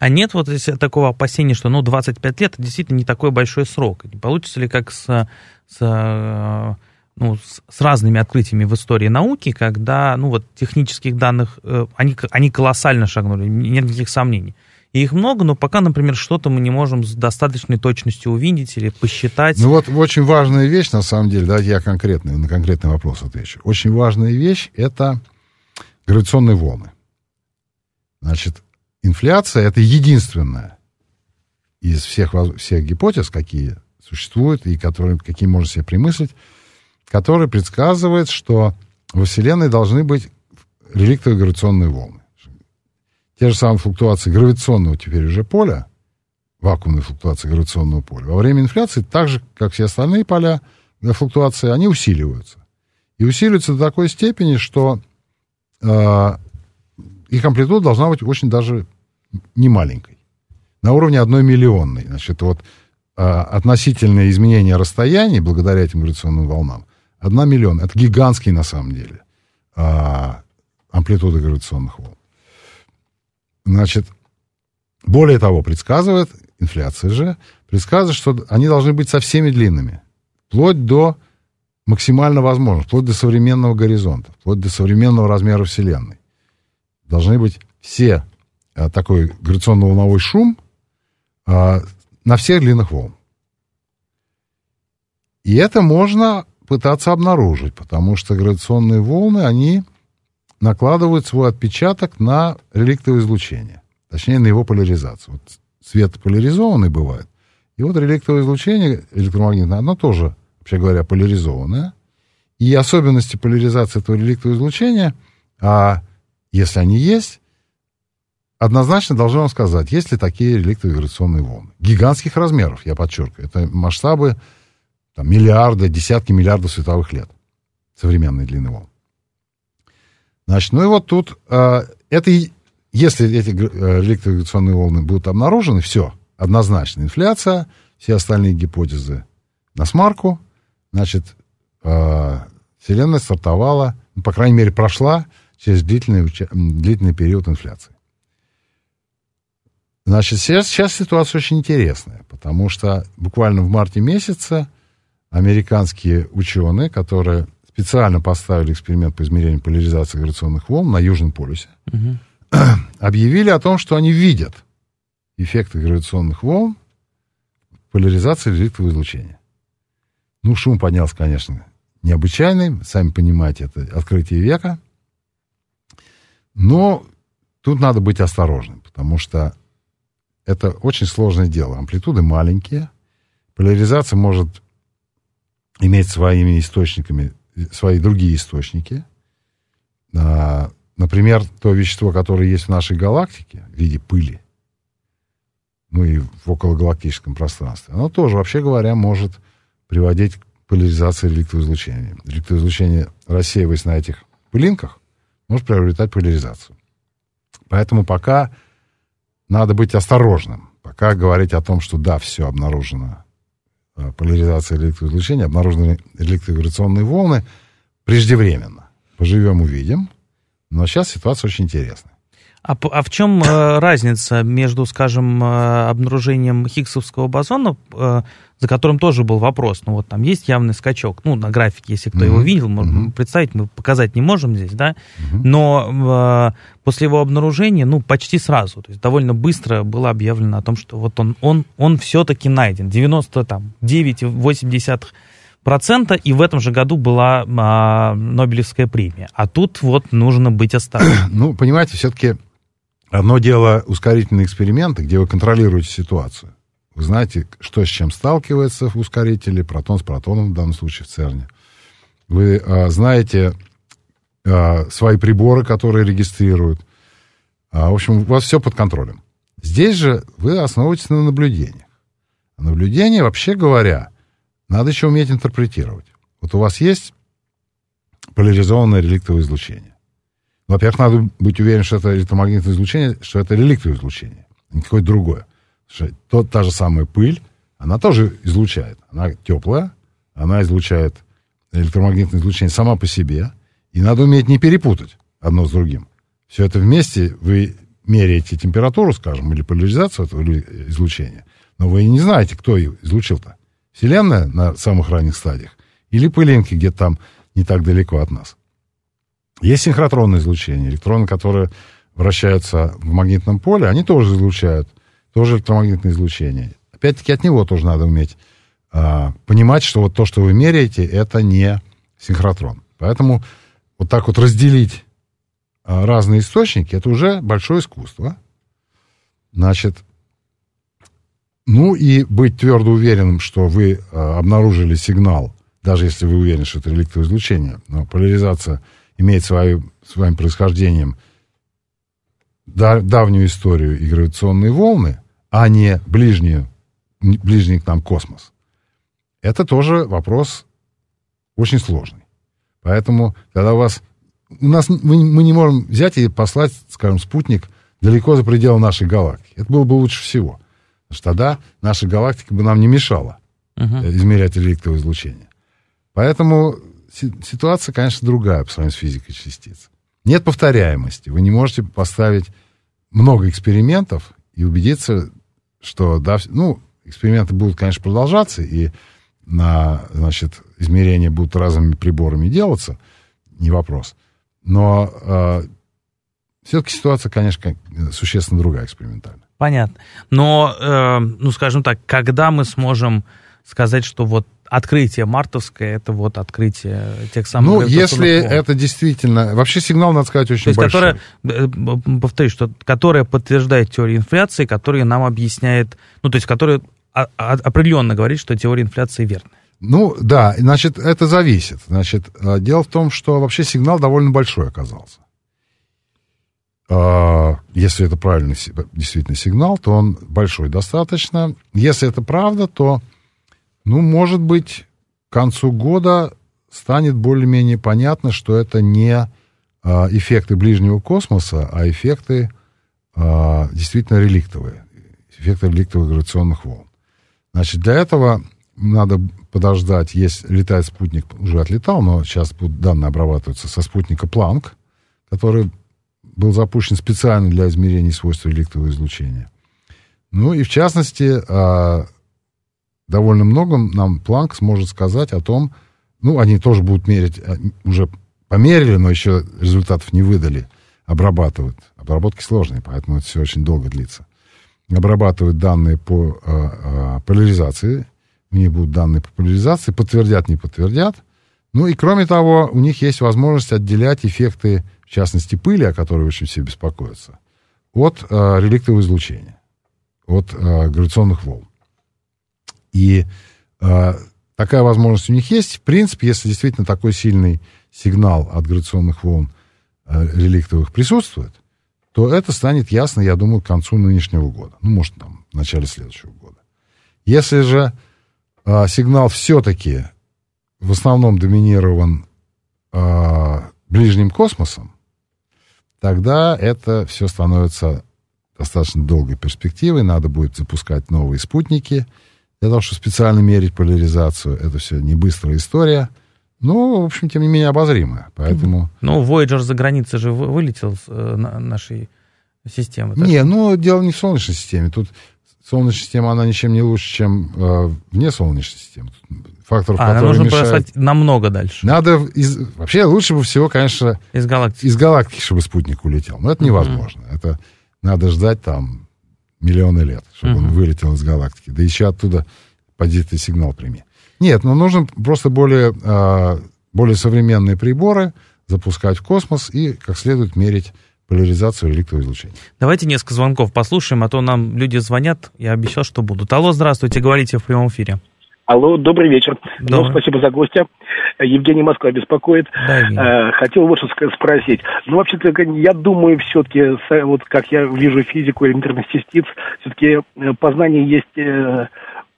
А нет вот такого опасения, что ну, 25 лет это действительно не такой большой срок. Не получится ли как с, с, ну, с, с разными открытиями в истории науки, когда ну, вот, технических данных, э, они, они колоссально шагнули, нет никаких сомнений. И их много, но пока, например, что-то мы не можем с достаточной точностью увидеть или посчитать. Ну вот очень важная вещь, на самом деле, да, я конкретный, на конкретный вопрос отвечу. Очень важная вещь — это гравитационные волны. Значит, инфляция — это единственная из всех, всех гипотез, какие существуют и которые, какие можно себе примыслить, которая предсказывает, что во Вселенной должны быть реликтовые гравитационные волны. Те же самые флуктуации гравитационного теперь уже поля, вакуумные флуктуации гравитационного поля, во время инфляции, так же, как все остальные поля э, флуктуации, они усиливаются. И усиливаются до такой степени, что э, их амплитуда должна быть очень даже не маленькой. На уровне одной миллионной. Значит, вот а, относительное изменение расстояний благодаря этим гравитационным волнам, 1 миллион. Это гигантский, на самом деле, а, амплитуда гравитационных волн. Значит, более того, предсказывает, инфляция же, предсказывает, что они должны быть со всеми длинными, вплоть до максимально возможного, вплоть до современного горизонта, вплоть до современного размера Вселенной должны быть все а, такой гравитационно-волновой шум а, на всех длинных волн. И это можно пытаться обнаружить, потому что гравитационные волны, они накладывают свой отпечаток на реликтовое излучение, точнее, на его поляризацию. Вот свет поляризованный бывает, и вот реликтовое излучение электромагнитное, оно тоже, вообще говоря, поляризованное. И особенности поляризации этого реликтового излучения а, если они есть, однозначно должен вам сказать, есть ли такие реликты вибрационной волны. Гигантских размеров, я подчеркиваю. Это масштабы там, миллиарда, десятки миллиардов световых лет. Современные длины волн. Значит, ну и вот тут, э, это, если эти э, реликты волны будут обнаружены, все, однозначно инфляция, все остальные гипотезы на смарку, значит, э, Вселенная стартовала, ну, по крайней мере, прошла через длительный, длительный период инфляции. Значит, сейчас, сейчас ситуация очень интересная, потому что буквально в марте месяце американские ученые, которые специально поставили эксперимент по измерению поляризации гравитационных волн на Южном полюсе, угу. объявили о том, что они видят эффекты гравитационных волн поляризации реликтового излучения. Ну, шум поднялся, конечно, необычайный, сами понимаете, это открытие века – но тут надо быть осторожным, потому что это очень сложное дело. Амплитуды маленькие, поляризация может иметь своими источниками, свои другие источники. А, например, то вещество, которое есть в нашей галактике в виде пыли, ну и в окологалактическом пространстве, оно тоже, вообще говоря, может приводить к поляризации реликтового излучения. Реликтовое излучение, рассеиваясь на этих пылинках, может приобретать поляризацию. Поэтому пока надо быть осторожным. Пока говорить о том, что да, все обнаружено, э, поляризация электроизлучения, обнаружены электровибрационные волны, преждевременно. Поживем, увидим. Но сейчас ситуация очень интересная. А, а в чем э, разница между, скажем, э, обнаружением Хиггсовского бозона, э, за которым тоже был вопрос, ну вот там есть явный скачок, ну на графике, если кто mm-hmm. его видел, можно mm-hmm. представить, мы показать не можем здесь, да, mm-hmm. но э, после его обнаружения, ну почти сразу, то есть довольно быстро было объявлено о том, что вот он, он, он все-таки найден, 99,8% процента, и в этом же году была а, Нобелевская премия. А тут вот нужно быть осторожным. Ну, понимаете, все-таки Одно дело ускорительные эксперименты, где вы контролируете ситуацию. Вы знаете, что с чем сталкивается в ускорителе, протон с протоном в данном случае в ЦЕРНе. Вы а, знаете а, свои приборы, которые регистрируют. А, в общем, у вас все под контролем. Здесь же вы основываетесь на наблюдениях. А наблюдения, вообще говоря, надо еще уметь интерпретировать. Вот у вас есть поляризованное реликтовое излучение. Во-первых, надо быть уверен, что это электромагнитное излучение, что это реликтовое излучение, а не какое-то другое. то, та же самая пыль, она тоже излучает. Она теплая, она излучает электромагнитное излучение сама по себе. И надо уметь не перепутать одно с другим. Все это вместе вы меряете температуру, скажем, или поляризацию этого э, излучения, но вы не знаете, кто ее излучил-то. Вселенная на самых ранних стадиях или пылинки где-то там не так далеко от нас. Есть синхротронное излучение. Электроны, которые вращаются в магнитном поле, они тоже излучают. Тоже электромагнитное излучение. Опять-таки от него тоже надо уметь а, понимать, что вот то, что вы меряете, это не синхротрон. Поэтому вот так вот разделить а, разные источники, это уже большое искусство. Значит, ну и быть твердо уверенным, что вы а, обнаружили сигнал, даже если вы уверены, что это реликтовое излучение, но поляризация – имеет свою, своим происхождением давнюю историю и гравитационные волны, а не ближнюю, ближний к нам космос, это тоже вопрос очень сложный. Поэтому, когда у вас... У нас, мы, мы не можем взять и послать, скажем, спутник далеко за пределы нашей галактики. Это было бы лучше всего. Потому что тогда наша галактика бы нам не мешала uh-huh. измерять реликтовое излучение. Поэтому ситуация, конечно, другая по сравнению с физикой частиц. Нет повторяемости. Вы не можете поставить много экспериментов и убедиться, что да, ну, эксперименты будут, конечно, продолжаться, и на, значит, измерения будут разными приборами делаться, не вопрос. Но э, а, все-таки ситуация, конечно, существенно другая экспериментально. Понятно. Но, э, ну, скажем так, когда мы сможем сказать, что вот открытие мартовское, это вот открытие тех самых... Ну, если это действительно... Вообще сигнал, надо сказать, очень То есть, большой. Которая, э, повторюсь, что, которая подтверждает теорию инфляции, которая нам объясняет... Ну, то есть, которая определенно говорит, что теория инфляции верна. Ну, да, значит, это зависит. Значит, э, дело в том, что вообще сигнал довольно большой оказался. А, если это правильный действительно сигнал, то он большой достаточно. Если это правда, то ну, может быть, к концу года станет более-менее понятно, что это не э, эффекты ближнего космоса, а эффекты э, действительно реликтовые, эффекты реликтовых гравитационных волн. Значит, для этого надо подождать, есть, летает спутник, уже отлетал, но сейчас данные обрабатываются со спутника Планк, который был запущен специально для измерения свойств реликтового излучения. Ну и в частности, а, довольно многом нам Планк сможет сказать о том, ну, они тоже будут мерить, э, уже померили, но еще результатов не выдали, обрабатывают. Обработки сложные, поэтому это все очень долго длится. Обрабатывают данные по э, э, поляризации, у них будут данные по поляризации, подтвердят, не подтвердят. Ну и кроме того, у них есть возможность отделять эффекты, в частности, пыли, о которой очень все беспокоятся, от э, реликтового излучения, от э, гравитационных волн. И э, такая возможность у них есть. В принципе, если действительно такой сильный сигнал от гравитационных волн э, реликтовых присутствует, то это станет ясно, я думаю, к концу нынешнего года. Ну, может, там, в начале следующего года. Если же э, сигнал все-таки в основном доминирован э, ближним космосом, тогда это все становится достаточно долгой перспективой. Надо будет запускать новые спутники — я того, чтобы специально мерить поляризацию. Это все не быстрая история. Но, в общем, тем не менее, обозримая. Поэтому... Ну, Voyager за границей же вылетел с э, нашей системы. Так? Не, ну, дело не в Солнечной системе. Тут Солнечная система, она ничем не лучше, чем э, вне Солнечной системы. Факторов, а, которые нужно мешают... намного дальше. Надо... Из... Вообще, лучше бы всего, конечно... Из галактики. Из галактики, чтобы спутник улетел. Но это невозможно. Mm-hmm. Это надо ждать там миллионы лет, чтобы uh-huh. он вылетел из галактики. Да еще оттуда поди ты сигнал прими. Нет, ну нужно просто более, а, более современные приборы запускать в космос и как следует мерить поляризацию реликтового излучения. Давайте несколько звонков послушаем, а то нам люди звонят. Я обещал, что будут. Алло, здравствуйте, говорите в прямом эфире. Алло, добрый вечер. Ну, добрый. Ну, спасибо за гостя. Евгений Москва беспокоит. Да, э, Хотел вот что спросить. Ну, вообще-то, я думаю, все-таки, э, вот как я вижу физику элементарных частиц, все-таки э, познание есть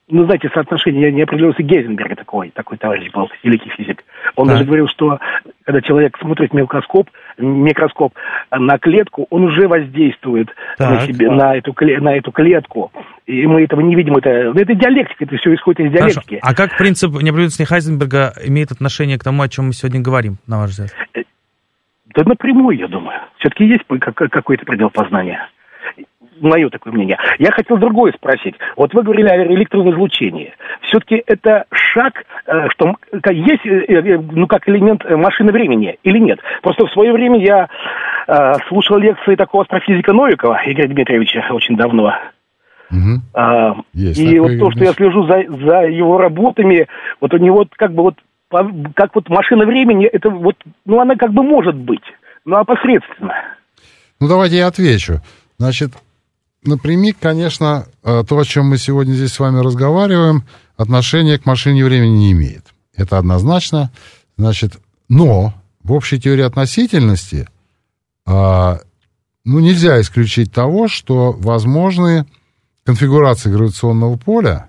ну, знаете, соотношение не определился Гейзенберг такой, такой товарищ был, великий физик. Он да. даже говорил, что когда человек смотрит микроскоп, микроскоп на клетку, он уже воздействует так, на, себе, да. на, эту, на эту клетку. И мы этого не видим. Это, это диалектика, это все исходит из диалектики. Хорошо. А как принцип неопределенности Хайзенберга имеет отношение к тому, о чем мы сегодня говорим, на ваш взгляд? Э, да напрямую, я думаю. Все-таки есть какой-то предел познания мое такое мнение. Я хотел другое спросить. Вот вы говорили о электроизлучении. Все-таки это шаг, э, что есть, э, э, ну, как элемент машины времени или нет? Просто в свое время я слушал лекции такого астрофизика Новикова Игоря Дмитриевича очень давно. Угу. А, есть, и вот то, что я слежу за, за его работами, вот у него как бы вот как вот машина времени, это вот, ну она как бы может быть, но ну, опосредственно. Ну давайте я отвечу. Значит, напрямик, конечно, э, то, о чем мы сегодня здесь с вами разговариваем, отношения к машине времени не имеет. Это однозначно. Значит, но в общей теории относительности а, ну, нельзя исключить того, что возможны конфигурации гравитационного поля,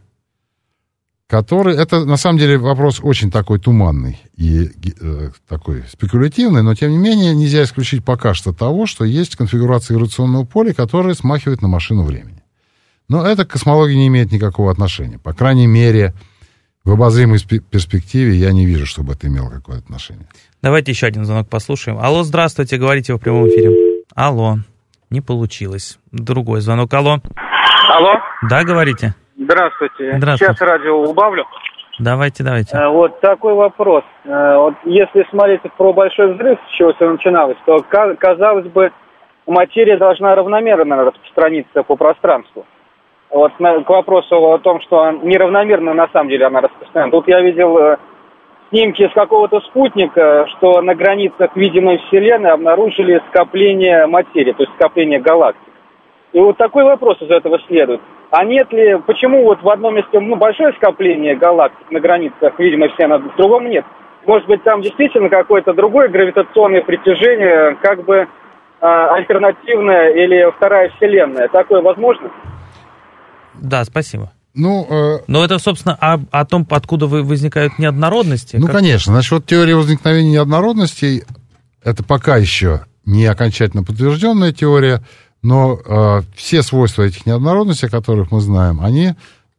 который, это на самом деле вопрос очень такой туманный и э, такой спекулятивный, но тем не менее нельзя исключить пока что того, что есть конфигурация гравитационного поля, которая смахивает на машину времени. Но это к космологии не имеет никакого отношения. По крайней мере, в обозримой перспективе я не вижу, чтобы это имело какое-то отношение. Давайте еще один звонок послушаем. Алло, здравствуйте, говорите в прямом эфире. Алло, не получилось. Другой звонок. Алло. Алло. Да, говорите. Здравствуйте. Здравствуйте. Сейчас радио убавлю. Давайте, давайте. Э, вот такой вопрос. Э, вот если смотреть про большой взрыв, с чего все начиналось, то казалось бы, материя должна равномерно распространиться по пространству. Вот к вопросу о том, что неравномерно на самом деле она распространена. Тут я видел э, снимки с какого-то спутника, что на границах видимой Вселенной обнаружили скопление материи, то есть скопление галактик. И вот такой вопрос из этого следует. А нет ли, почему вот в одном месте ну, большое скопление галактик на границах, видимо, все на другом нет? Может быть, там действительно какое-то другое гравитационное притяжение, как бы э, а, альтернативная или вторая вселенная. Такое возможно? Да, спасибо. Ну, э... Но это, собственно, о, о том, откуда вы, возникают неоднородности. Ну, как... конечно. Значит, вот теория возникновения неоднородностей, это пока еще не окончательно подтвержденная теория, но э, все свойства этих неоднородностей, о которых мы знаем, они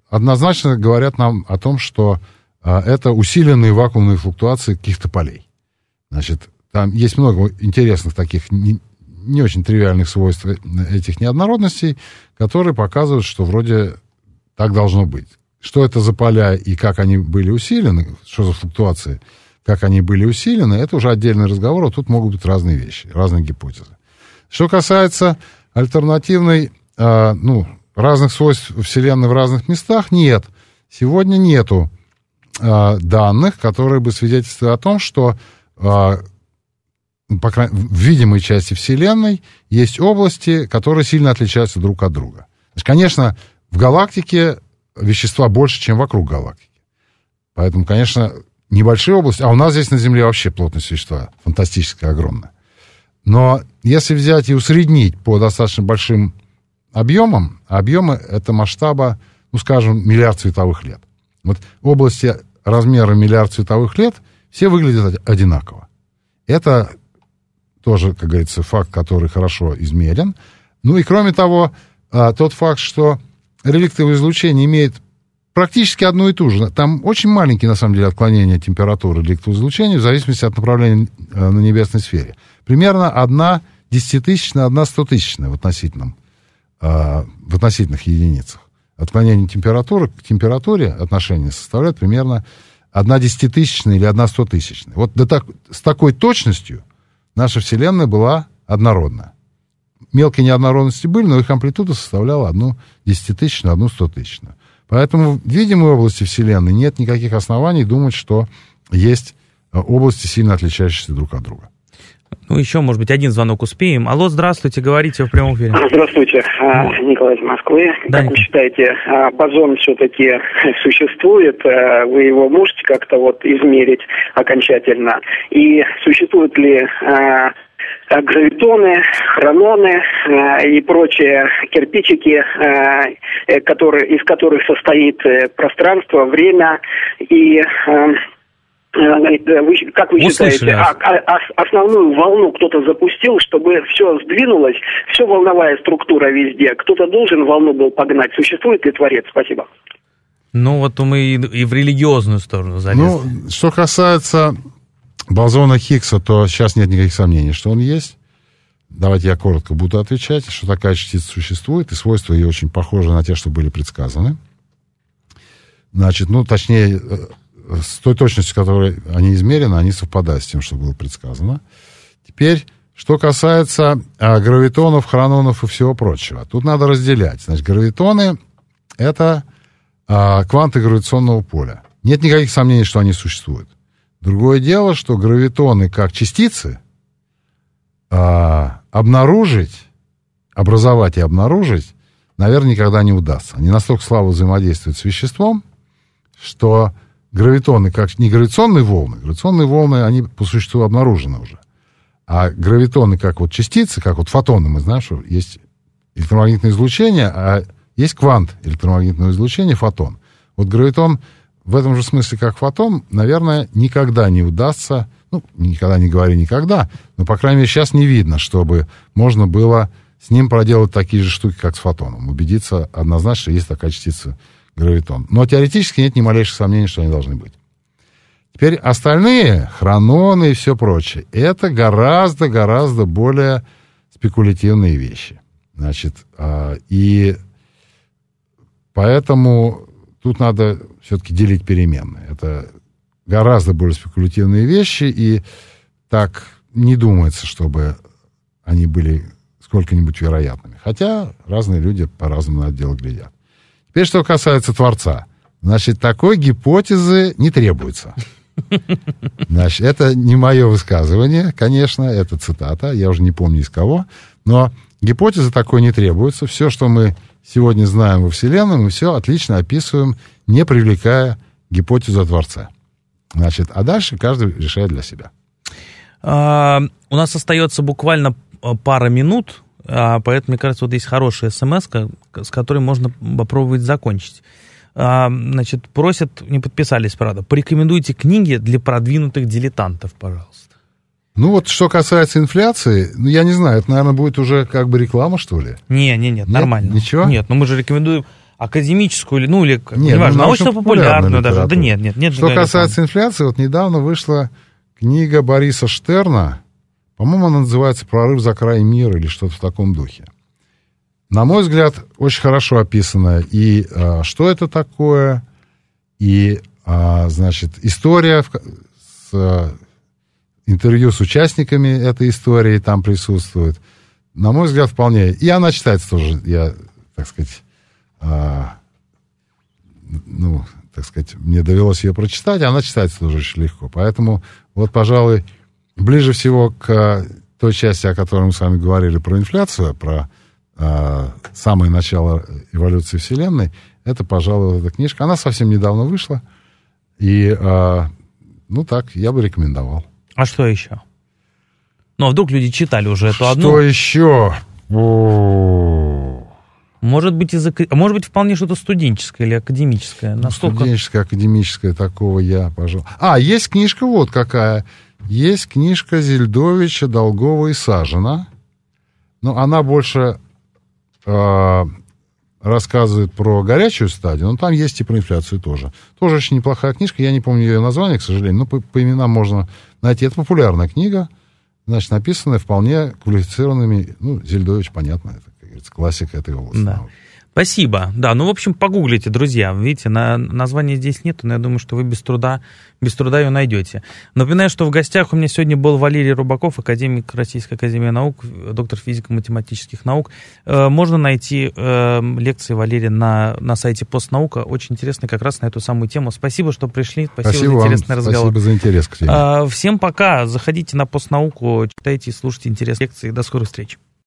однозначно говорят нам о том, что э, это усиленные вакуумные флуктуации каких-то полей. Значит, там есть много интересных таких не, не очень тривиальных свойств э, этих неоднородностей, которые показывают, что вроде так должно быть. Что это за поля и как они были усилены, что за флуктуации, как они были усилены, это уже отдельный разговор, а тут могут быть разные вещи, разные гипотезы. Что касается альтернативной, э, ну, разных свойств Вселенной в разных местах нет. Сегодня нету э, данных, которые бы свидетельствовали о том, что э, по крайней, в видимой части Вселенной есть области, которые сильно отличаются друг от друга. Значит, конечно, в галактике вещества больше, чем вокруг галактики. Поэтому, конечно, небольшие области, а у нас здесь на Земле вообще плотность вещества фантастическая, огромная. Но если взять и усреднить по достаточно большим объемам, объемы это масштаба, ну, скажем, миллиард световых лет. Вот области размера миллиард световых лет все выглядят одинаково. Это тоже, как говорится, факт, который хорошо измерен. Ну и кроме того, а, тот факт, что реликтовое излучение имеет практически одну и ту же. Там очень маленькие, на самом деле, отклонения температуры реликтового излучения в зависимости от направления а, на небесной сфере. Примерно одна десятитысячная, одна стотысячная в относительном, э, в относительных единицах. Отклонение температуры к температуре отношения составляет примерно одна десятитысячная или одна стотысячная. Вот до так, с такой точностью наша Вселенная была однородна. Мелкие неоднородности были, но их амплитуда составляла одну десятитысячную, одну стотысячную. Поэтому в видимой области Вселенной нет никаких оснований думать, что есть а, области, сильно отличающиеся друг от друга. Ну, еще, может быть, один звонок успеем. Алло, здравствуйте, говорите в прямом эфире. Здравствуйте, а, Николай из Москвы. Да, как вы считаете, а, бозон все-таки существует? Э, вы его можете как-то вот измерить окончательно? И существуют ли а, гравитоны, хрононы и прочие кирпичики, э, которые, из которых состоит э, пространство, время и эм, Э, э, как вы Услышали. А, а, считаете, основную волну кто-то запустил, чтобы все сдвинулось, все волновая структура везде, кто-то должен волну был погнать. Существует ли творец? Спасибо. Ну вот мы и в религиозную сторону залезли. Ну, что касается бозона Хиггса, то сейчас нет никаких сомнений, что он есть. Давайте я коротко буду отвечать, что такая частица существует, и свойства ее очень похожи на те, что были предсказаны. Значит, ну, точнее, э, с той точностью, которой они измерены, они совпадают с тем, что было предсказано. Теперь, что касается э, гравитонов, хрононов и всего прочего. Тут надо разделять. Значит, гравитоны — это э, кванты гравитационного поля. Нет никаких сомнений, что они существуют. Другое дело, что гравитоны как частицы э, обнаружить, образовать и обнаружить, наверное, никогда не удастся. Они настолько слабо взаимодействуют с веществом, что гравитоны, как не гравитационные волны, гравитационные волны, они по существу обнаружены уже. А гравитоны, как вот частицы, как вот фотоны, мы знаем, что есть электромагнитное излучение, а есть квант электромагнитного излучения, фотон. Вот гравитон в этом же смысле, как фотон, наверное, никогда не удастся, ну, никогда не говори никогда, но, по крайней мере, сейчас не видно, чтобы можно было с ним проделать такие же штуки, как с фотоном. Убедиться однозначно, что есть такая частица гравитон. Но теоретически нет ни малейших сомнений, что они должны быть. Теперь остальные, хрононы и все прочее, это гораздо-гораздо более спекулятивные вещи. Значит, а, и поэтому тут надо все-таки делить переменные. Это гораздо более спекулятивные вещи, и так не думается, чтобы они были сколько-нибудь вероятными. Хотя разные люди по-разному на это дело глядят. Теперь, что касается Творца. Значит, такой гипотезы не требуется. Значит, это не мое высказывание, конечно, это цитата, я уже не помню из кого, но гипотезы такой не требуется. Все, что мы сегодня знаем во Вселенной, мы все отлично описываем, не привлекая гипотезу о Творце. Значит, а дальше каждый решает для себя. А, у нас остается буквально а, пара минут а, поэтому, мне кажется, вот есть хорошая смс, с которой можно попробовать закончить. А, значит, просят, не подписались, правда, порекомендуйте книги для продвинутых дилетантов, пожалуйста. Ну вот, что касается инфляции, ну я не знаю, это, наверное, будет уже как бы реклама, что ли? Не, не, нет, нет нормально. Ничего? Нет, ну мы же рекомендуем академическую или, ну, или, нет, важно, ну, научно-популярную даже. Да нет, нет, нет. Что касается реклама. инфляции, вот недавно вышла книга Бориса Штерна по-моему, она называется «Прорыв за край мира» или что-то в таком духе. На мой взгляд, очень хорошо описано и а, что это такое, и, а, значит, история в, с а, интервью с участниками этой истории там присутствует. На мой взгляд, вполне. И она читается тоже, я, так сказать, а, ну, так сказать, мне довелось ее прочитать, она читается тоже очень легко. Поэтому вот, пожалуй, Ближе всего к э, той части, о которой мы с вами говорили про инфляцию, а про э, самое начало эволюции Вселенной, это, пожалуй, эта книжка. Она совсем недавно вышла. И, э, ну так, я бы рекомендовал. А что еще? Ну, а вдруг люди читали уже эту что одну? Что еще? Может быть, из ак... может быть, вполне что-то студенческое или академическое. Ну, Настолько... Студенческое, академическое, такого я, пожалуй. А, есть книжка вот какая. Есть книжка Зельдовича, Долгова и Сажина. но ну, она больше э, рассказывает про горячую стадию, но там есть и про инфляцию тоже. Тоже очень неплохая книжка, я не помню ее название, к сожалению, но по, по именам можно найти. Это популярная книга, значит, написанная вполне квалифицированными, ну, Зельдович, понятно, это, как говорится, классика этой области. Да. Спасибо. Да, ну, в общем, погуглите, друзья. Видите, на, названия здесь нет, но я думаю, что вы без труда, без труда ее найдете. Напоминаю, что в гостях у меня сегодня был Валерий Рубаков, академик Российской Академии Наук, доктор физико-математических наук. Э, можно найти эм, лекции Валерия на, на сайте Постнаука. Очень интересно как раз на эту самую тему. Спасибо, что пришли. Спасибо, спасибо за интересный вам, разговор. Спасибо за интерес к теме. Э, всем пока. Заходите на Постнауку, читайте и слушайте интересные лекции. До скорых встреч.